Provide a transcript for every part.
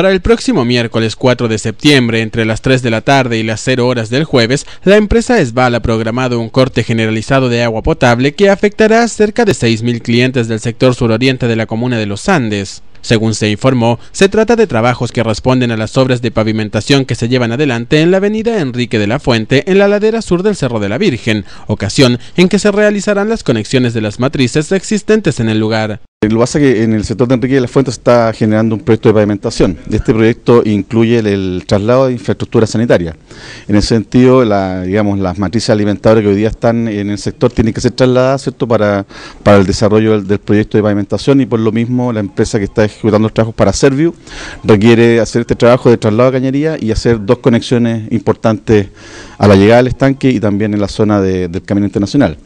Para el próximo miércoles 4 de septiembre, entre las 3 de la tarde y las 0 horas del jueves, la empresa Esbal ha programado un corte generalizado de agua potable que afectará a cerca de 6.000 clientes del sector suroriente de la comuna de Los Andes. Según se informó, se trata de trabajos que responden a las obras de pavimentación que se llevan adelante en la avenida Enrique de la Fuente, en la ladera sur del Cerro de la Virgen, ocasión en que se realizarán las conexiones de las matrices existentes en el lugar. Eh, lo que pasa que en el sector de Enrique de la Fuente se está generando un proyecto de pavimentación. Este proyecto incluye el, traslado de infraestructura sanitaria. En ese sentido, digamos, las matrices alimentadoras que hoy día están en el sector tienen que ser trasladadas ¿cierto? Para, el desarrollo del, proyecto de pavimentación y por lo mismo la empresa que está ejecutando los trabajos para Serviu requiere hacer este trabajo de traslado de cañería y hacer dos conexiones importantes a la llegada del estanque y también en la zona del Camino Internacional.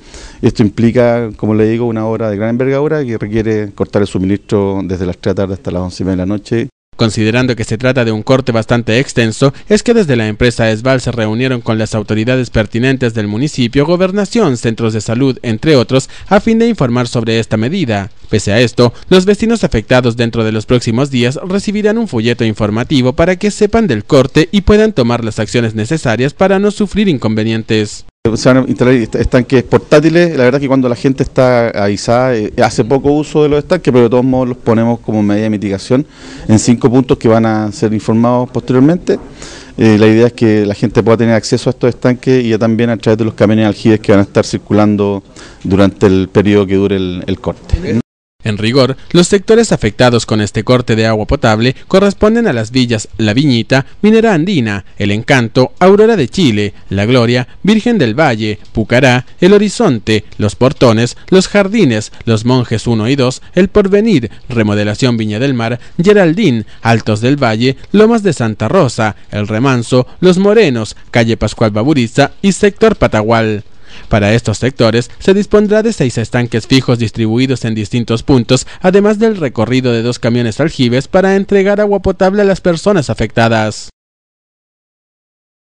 Esto implica, como le digo, una obra de gran envergadura que requiere cortar el suministro desde las 3 de la tarde hasta las 11 de la noche. Considerando que se trata de un corte bastante extenso, es que desde la empresa Esval se reunieron con las autoridades pertinentes del municipio, gobernación, centros de salud, entre otros, a fin de informar sobre esta medida. Pese a esto, los vecinos afectados dentro de los próximos días recibirán un folleto informativo para que sepan del corte y puedan tomar las acciones necesarias para no sufrir inconvenientes se van a instalar estanques portátiles. La verdad que cuando la gente está avisada, eh, hace poco uso de los estanques, pero de todos modos los ponemos como medida de mitigación en cinco puntos que van a ser informados posteriormente. Eh, la idea es que la gente pueda tener acceso a estos estanques y también a través de los camiones aljibes que van a estar circulando durante el periodo que dure el corte. En rigor, los sectores afectados con este corte de agua potable corresponden a las villas La Viñita, Minera Andina, El Encanto, Aurora de Chile, La Gloria, Virgen del Valle, Pucará, El Horizonte, Los Portones, Los Jardines, Los Monjes 1 y 2, El Porvenir, Remodelación Viña del Mar, Geraldín, Altos del Valle, Lomas de Santa Rosa, El Remanso, Los Morenos, Calle Pascual Baburiza y Sector Patagual. Para estos sectores se dispondrá de seis estanques fijos distribuidos en distintos puntos, además del recorrido de dos camiones aljibes para entregar agua potable a las personas afectadas.